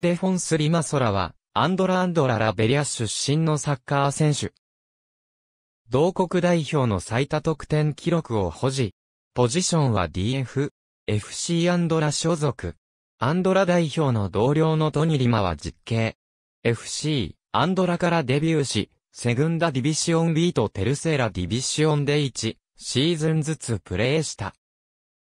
デフォンス・リマソラは、アンドラ・アンドラ・ラベリア出身のサッカー選手。同国代表の最多得点記録を保持。ポジションは DF、FC アンドラ所属。アンドラ代表の同僚のトニリマは実刑。FC、アンドラからデビューし、セグンダディビシオン B とテルセーラディビシオンで1、シーズンずつプレーした。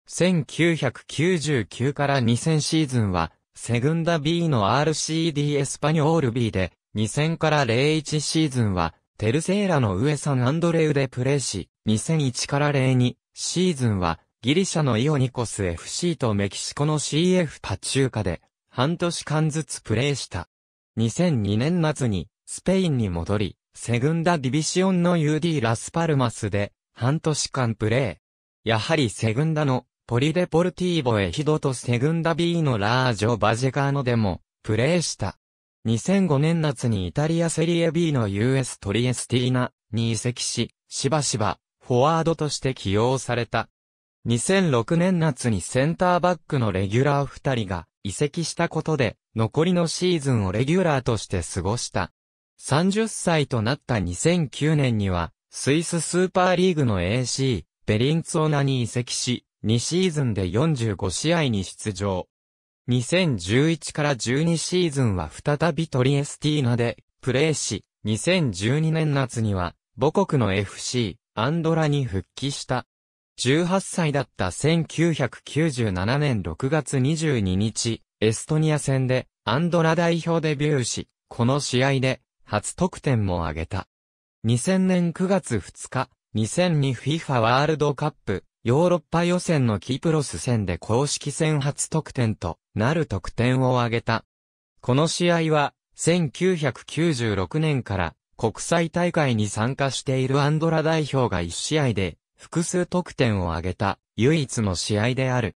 1999から2000シーズンは、セグンダ B の RCD エスパニョール B で、2000から01シーズンは、テルセーラの上サンアンドレウでプレーし、2001から02シーズンは、ギリシャのイオニコス FC とメキシコの CF パチューカで、半年間ずつプレーした。2002年夏に、スペインに戻り、セグンダディビシオンの UD ラスパルマスで、半年間プレー。やはりセグンダのポリデポルティーボエヒドとセグンダビーのラージョバジェカーノでも、プレーした。2005年夏にイタリアセリエ B の US トリエスティーナに移籍し、しばしば、フォワードとして起用された。2006年夏にセンターバックのレギュラー2人が移籍したことで、残りのシーズンをレギュラーとして過ごした。30歳となった2009年には、スイススーパーリーグの AC、ベリンツオナに移籍し、2シーズンで45試合に出場。2011から12シーズンは再びトリエスティーナでプレーし、2012年夏には母国の FC アンドラに復帰した。18歳だった1997年6月22日、エストニア戦でアンドラ代表デビューし、この試合で初得点も挙げた。2000年9月2日、2002FIFA ワールドカップヨーロッパ予選のキプロス戦で公式戦初得点となる得点を挙げた。この試合は、1996年から国際大会に参加しているアンドラ代表が1試合で複数得点を挙げた唯一の試合である。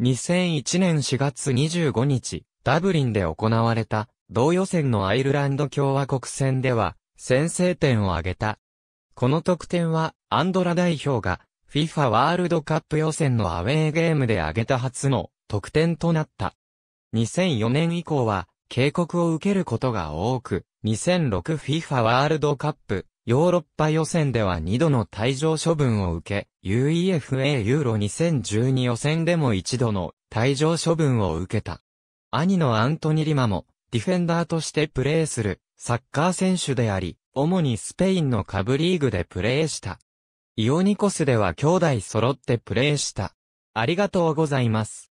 2001年4月25日、ダブリンで行われた同予選のアイルランド共和国戦では先制点を挙げた。この得点はアンドラ代表が FIFA ワールドカップ予選のアウェーゲームで挙げた初の得点となった。2004年以降は警告を受けることが多く、2006FIFA ワールドカップヨーロッパ予選では2度の退場処分を受け、UEFA ユーロ2012予選でも1度の退場処分を受けた。兄のアントニ・リマもディフェンダーとしてプレーするサッカー選手であり、主にスペインの下部リーグでプレーした。イオニコスでは兄弟揃ってプレーした。ありがとうございます。